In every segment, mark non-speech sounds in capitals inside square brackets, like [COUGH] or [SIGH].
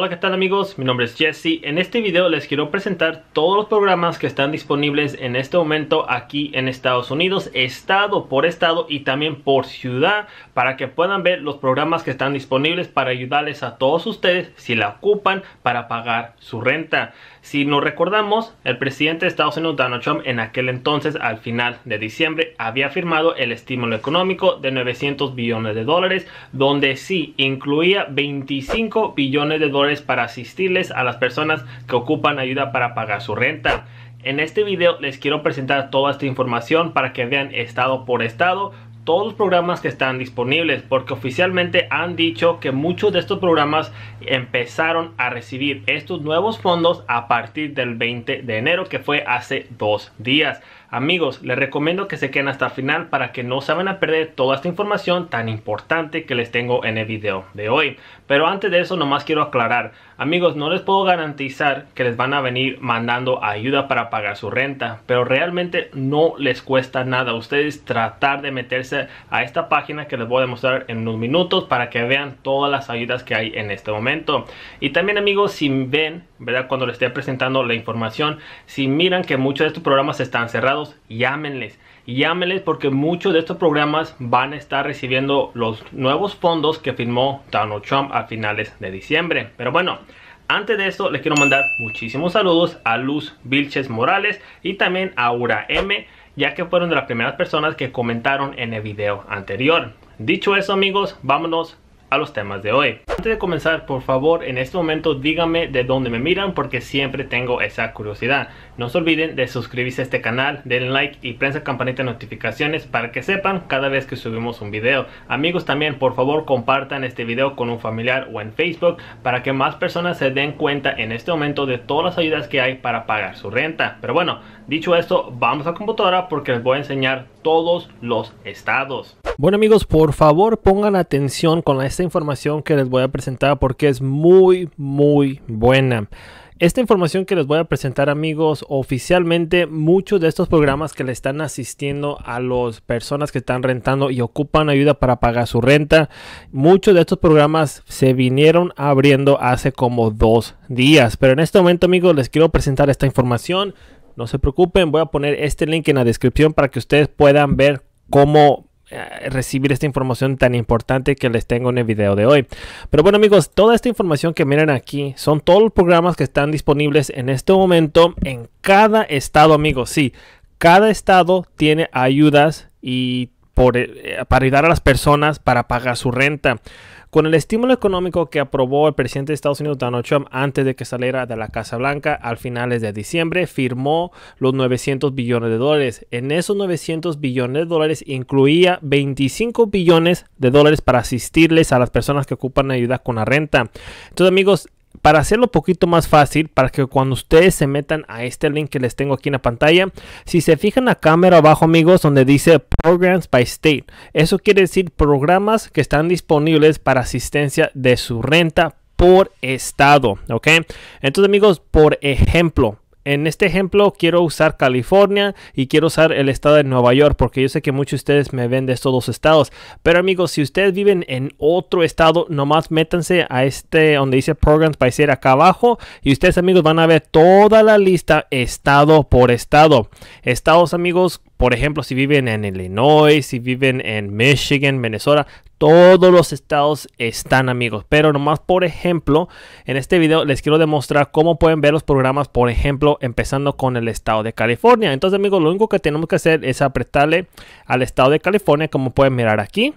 Hola qué tal amigos, mi nombre es Jesse, en este video les quiero presentar todos los programas que están disponibles en este momento aquí en Estados Unidos, estado por estado y también por ciudad para que puedan ver los programas que están disponibles para ayudarles a todos ustedes si la ocupan para pagar su renta. Si nos recordamos, el presidente de Estados Unidos Donald Trump en aquel entonces al final de diciembre había firmado el estímulo económico de 900 billones de dólares donde sí incluía 25 billones de dólares para asistirles a las personas que ocupan ayuda para pagar su renta. En este video les quiero presentar toda esta información para que vean estado por estado todos los programas que están disponibles porque oficialmente han dicho que muchos de estos programas empezaron a recibir estos nuevos fondos a partir del 20 de enero que fue hace dos días. Amigos, les recomiendo que se queden hasta el final para que no se van a perder toda esta información tan importante que les tengo en el video de hoy. Pero antes de eso nomás quiero aclarar, amigos, no les puedo garantizar que les van a venir mandando ayuda para pagar su renta, pero realmente no les cuesta nada a ustedes tratar de meterse a esta página que les voy a demostrar en unos minutos para que vean todas las ayudas que hay en este momento. Y también amigos, si ven cuando les esté presentando la información. Si miran que muchos de estos programas están cerrados, llámenles. Llámenles porque muchos de estos programas van a estar recibiendo los nuevos fondos que firmó Donald Trump a finales de diciembre. Pero bueno. Antes de eso les quiero mandar muchísimos saludos a Luz Vilches Morales y también a Aura M, ya que fueron de las primeras personas que comentaron en el video anterior. Dicho eso, amigos, vámonos a los temas de hoy. Antes de comenzar, por favor, en este momento díganme de dónde me miran porque siempre tengo esa curiosidad. No se olviden de suscribirse a este canal, den like y prensa campanita de notificaciones para que sepan cada vez que subimos un video. Amigos también, por favor, compartan este video con un familiar o en Facebook para que más personas se den cuenta en este momento de todas las ayudas que hay para pagar su renta. Pero bueno, dicho esto, vamos a computadora porque les voy a enseñar todos los estados. Bueno amigos, por favor pongan atención con esta información que les voy a presentar porque es muy, muy buena. Esta información que les voy a presentar amigos, oficialmente muchos de estos programas que le están asistiendo a las personas que están rentando y ocupan ayuda para pagar su renta, muchos de estos programas se vinieron abriendo hace como dos días. Pero en este momento amigos les quiero presentar esta información no se preocupen, voy a poner este link en la descripción para que ustedes puedan ver cómo eh, recibir esta información tan importante que les tengo en el video de hoy. Pero bueno amigos, toda esta información que miren aquí son todos los programas que están disponibles en este momento en cada estado amigos. Sí, cada estado tiene ayudas y eh, para ayudar a las personas para pagar su renta. Con el estímulo económico que aprobó el presidente de Estados Unidos Donald Trump antes de que saliera de la Casa Blanca al finales de diciembre, firmó los 900 billones de dólares. En esos 900 billones de dólares incluía 25 billones de dólares para asistirles a las personas que ocupan ayuda con la renta. Entonces amigos, para hacerlo un poquito más fácil, para que cuando ustedes se metan a este link que les tengo aquí en la pantalla, si se fijan la cámara abajo amigos donde dice Programs by State, eso quiere decir programas que están disponibles para asistencia de su renta por estado, ¿ok? Entonces amigos, por ejemplo, en este ejemplo quiero usar California y quiero usar el estado de Nueva York porque yo sé que muchos de ustedes me ven de estos dos estados. Pero amigos, si ustedes viven en otro estado, nomás métanse a este donde dice Programs by Ser acá abajo y ustedes amigos van a ver toda la lista estado por estado. Estados amigos por ejemplo, si viven en Illinois, si viven en Michigan, venezuela todos los estados están amigos. Pero nomás, por ejemplo, en este video les quiero demostrar cómo pueden ver los programas, por ejemplo, empezando con el estado de California. Entonces, amigos, lo único que tenemos que hacer es apretarle al estado de California, como pueden mirar aquí.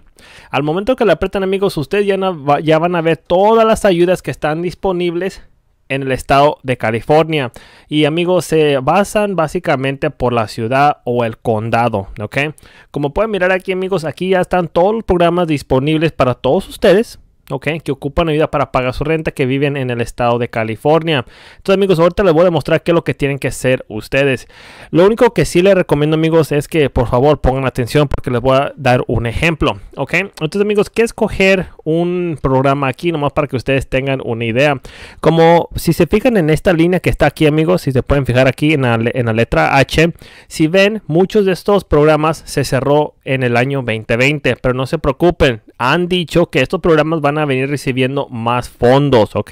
Al momento que le apretan, amigos, ustedes ya, ya van a ver todas las ayudas que están disponibles en el estado de California. Y amigos, se basan básicamente por la ciudad o el condado, ¿ok? Como pueden mirar aquí amigos, aquí ya están todos los programas disponibles para todos ustedes. Okay, que ocupan vida para pagar su renta, que viven en el estado de California. Entonces, amigos, ahorita les voy a mostrar qué es lo que tienen que hacer ustedes. Lo único que sí les recomiendo, amigos, es que por favor pongan atención porque les voy a dar un ejemplo, okay. Entonces, amigos, que escoger un programa aquí, nomás para que ustedes tengan una idea. Como si se fijan en esta línea que está aquí, amigos, si se pueden fijar aquí en en la letra H, si ven, muchos de estos programas se cerró en el año 2020, pero no se preocupen, han dicho que estos programas van a venir recibiendo más fondos, ¿ok?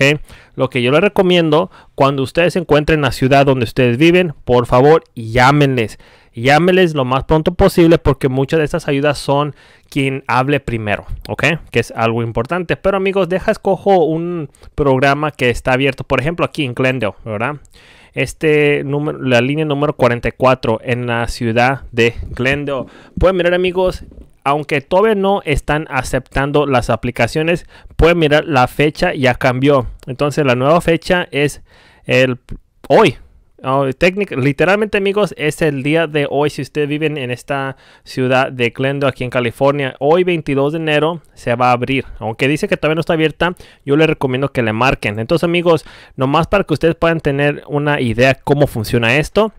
Lo que yo les recomiendo, cuando ustedes se encuentren en la ciudad donde ustedes viven, por favor, llámenles. Llámenles lo más pronto posible porque muchas de estas ayudas son quien hable primero, ¿ok? Que es algo importante. Pero amigos, deja escojo un programa que está abierto, por ejemplo, aquí en Glendale, ¿verdad? este número, la línea número 44 en la ciudad de Glendale. Pueden mirar amigos, aunque todavía no están aceptando las aplicaciones, pueden mirar la fecha ya cambió. Entonces la nueva fecha es el hoy. Oh, literalmente amigos es el día de hoy si ustedes viven en esta ciudad de Glendo aquí en California hoy 22 de enero se va a abrir aunque dice que todavía no está abierta yo les recomiendo que le marquen entonces amigos nomás para que ustedes puedan tener una idea cómo funciona esto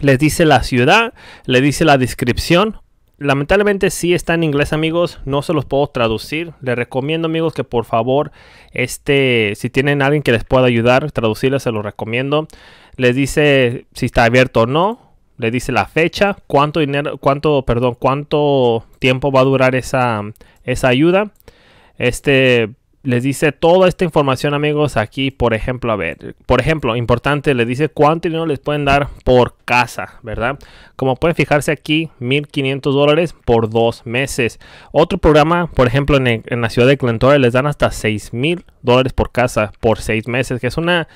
les dice la ciudad, le dice la descripción, lamentablemente si está en inglés, amigos. No se los puedo traducir. Les recomiendo, amigos, que por favor, este, si tienen alguien que les pueda ayudar, traducirles, se los recomiendo. Les dice si está abierto o no. Le dice la fecha, cuánto dinero, cuánto, perdón, cuánto tiempo va a durar esa, esa ayuda. Este, les dice toda esta información, amigos, aquí, por ejemplo, a ver, por ejemplo, importante, les dice cuánto dinero les pueden dar por casa, ¿verdad? Como pueden fijarse aquí, 1.500 dólares por dos meses. Otro programa, por ejemplo, en, la ciudad de Clentora les dan hasta 6.000 dólares por casa por seis meses, que es una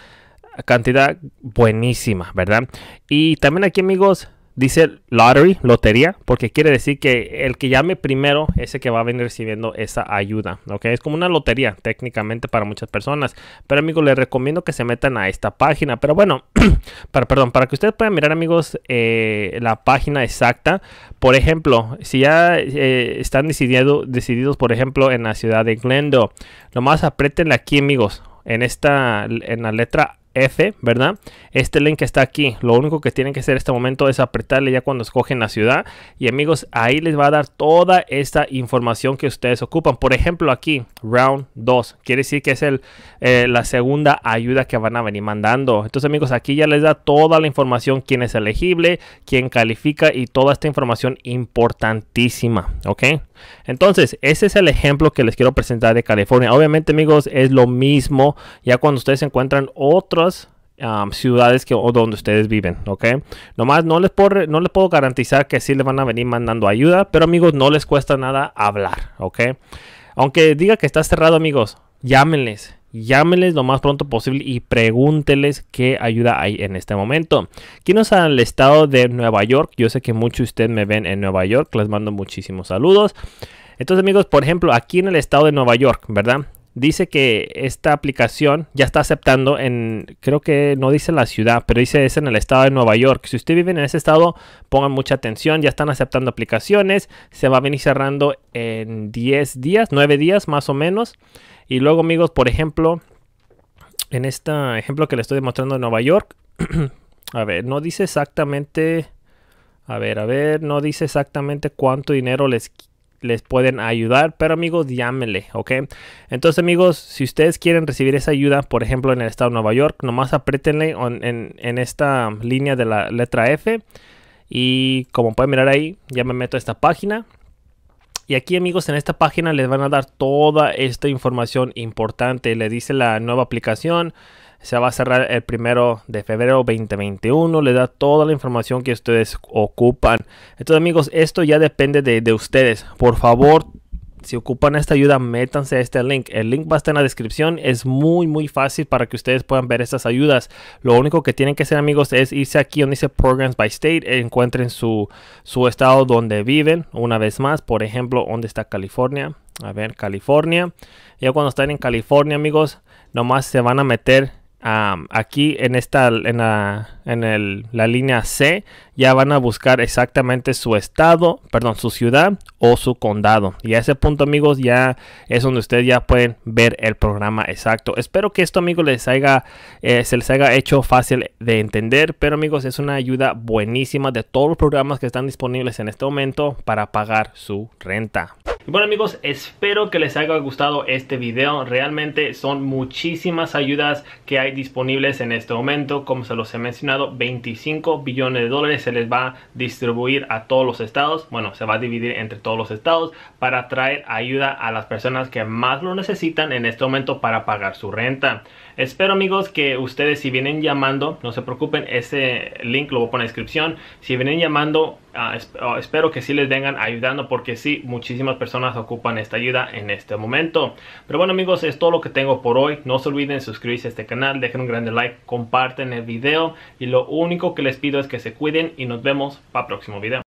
cantidad buenísima, ¿verdad? Y también aquí, amigos, dice lottery, lotería, porque quiere decir que el que llame primero es el que va a venir recibiendo esa ayuda, Es como una lotería técnicamente para muchas personas, pero amigos, les recomiendo que se metan a esta página, pero bueno, [CLEARS THROAT] para, perdón, para que ustedes puedan mirar amigos eh, la página exacta, por ejemplo, si ya eh, están decididos, por ejemplo, en la ciudad de Glendo, nomás apriétenle aquí amigos, en esta, en la letra A. F, ¿verdad? Este link está aquí. Lo único que tienen que hacer en este momento es apretarle ya cuando escogen la ciudad. Y amigos, ahí les va a dar toda esta información que ustedes ocupan. Por ejemplo, aquí, round 2. Quiere decir que es el, eh, la segunda ayuda que van a venir mandando. Entonces, amigos, aquí ya les da toda la información, quién es elegible, quién califica y toda esta información importantísima. ¿Ok? Entonces, ese es el ejemplo que les quiero presentar de California. Obviamente, amigos, es lo mismo. Ya cuando ustedes encuentran otro ciudades que, o donde ustedes viven, ¿ok? Nomás no les, puedo, no les puedo garantizar que sí les van a venir mandando ayuda, pero amigos, no les cuesta nada hablar, ¿ok? Aunque diga que está cerrado, amigos, llámenles. Llámenles lo más pronto posible y pregúnteles qué ayuda hay en este momento. es el estado de Nueva York. Yo sé que muchos de ustedes me ven en Nueva York. Les mando muchísimos saludos. Entonces, amigos, por ejemplo, aquí en el estado de Nueva York, ¿verdad? dice que esta aplicación ya está aceptando en, creo que no dice la ciudad, pero dice es en el estado de Nueva York. Si usted vive en ese estado, pongan mucha atención, ya están aceptando aplicaciones, se va a venir cerrando en 10 días, 9 días más o menos. Y luego amigos, por ejemplo, en este ejemplo que le estoy demostrando de Nueva York, [CLEARS THROAT] a ver, no dice exactamente... A ver, a ver, no dice exactamente cuánto dinero les les pueden ayudar, pero amigos, llámenle, ¿ok? Entonces, amigos, si ustedes quieren recibir esa ayuda, por ejemplo, en el estado de Nueva York, nomás apriétenle en, en esta línea de la letra F. Y como pueden mirar ahí, ya me meto a esta página. Y aquí amigos en esta página les van a dar toda esta información importante. Le dice la nueva aplicación, se va a cerrar el primero de febrero 2021. Le da toda la información que ustedes ocupan. Entonces, amigos, esto ya depende de, ustedes. Por favor, si ocupan esta ayuda, métanse a este link. El link va a estar en la descripción. Es muy, muy fácil para que ustedes puedan ver estas ayudas. Lo único que tienen que hacer, amigos, es irse aquí donde dice Programs by State. Encuentren su, su estado donde viven. Una vez más, por ejemplo, dónde está California. A ver, California. Ya cuando están en California, amigos, nomás se van a meter aquí en esta en, la, en la línea C ya van a buscar exactamente su estado, perdón, su ciudad o su condado. Y a ese punto, amigos, ya es donde ustedes ya pueden ver el programa exacto. Espero que esto, amigos, les eh, se les haya hecho fácil de entender. Pero, amigos, es una ayuda buenísima de todos los programas que están disponibles en este momento para pagar su renta. Y bueno amigos, espero que les haya gustado este video. Realmente son muchísimas ayudas que hay disponibles en este momento. Como se los he mencionado, 25 billones de dólares se les va a distribuir a todos los estados. Bueno, se va a dividir entre todos los estados para traer ayuda a las personas que más lo necesitan en este momento para pagar su renta. Espero amigos que ustedes si vienen llamando, no se preocupen, ese link lo voy a poner en la descripción. Si vienen llamando, ah, ah, espero que sí les vengan ayudando porque sí, muchísimas personas ocupan esta ayuda en este momento. Pero bueno amigos, es todo lo que tengo por hoy. No se olviden suscribirse a este canal, dejen un grande like, comparten el video y lo único que les pido es que se cuiden y nos vemos para el próximo video.